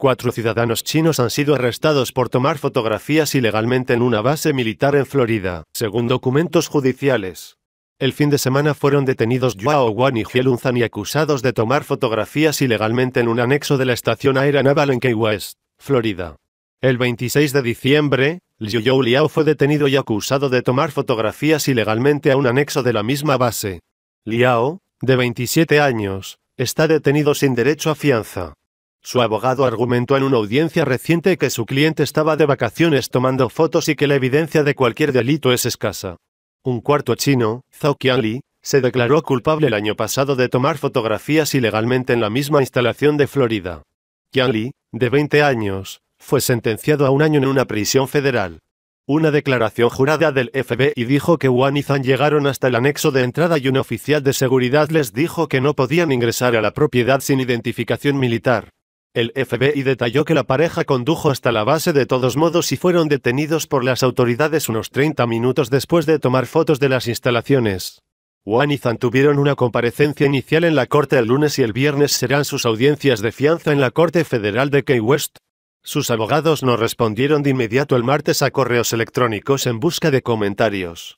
Cuatro ciudadanos chinos han sido arrestados por tomar fotografías ilegalmente en una base militar en Florida, según documentos judiciales. El fin de semana fueron detenidos Yuao Wan y Hielunzan y acusados de tomar fotografías ilegalmente en un anexo de la estación aérea naval en Key West, Florida. El 26 de diciembre, Liu Yao Liao fue detenido y acusado de tomar fotografías ilegalmente a un anexo de la misma base. Liao, de 27 años, está detenido sin derecho a fianza. Su abogado argumentó en una audiencia reciente que su cliente estaba de vacaciones tomando fotos y que la evidencia de cualquier delito es escasa. Un cuarto chino, Zhao Qianli, se declaró culpable el año pasado de tomar fotografías ilegalmente en la misma instalación de Florida. Qianli, de 20 años, fue sentenciado a un año en una prisión federal. Una declaración jurada del FBI dijo que Wan y Zhang llegaron hasta el anexo de entrada y un oficial de seguridad les dijo que no podían ingresar a la propiedad sin identificación militar. El FBI detalló que la pareja condujo hasta la base de todos modos y fueron detenidos por las autoridades unos 30 minutos después de tomar fotos de las instalaciones. Juan y Zan tuvieron una comparecencia inicial en la corte el lunes y el viernes serán sus audiencias de fianza en la Corte Federal de Key West. Sus abogados no respondieron de inmediato el martes a correos electrónicos en busca de comentarios.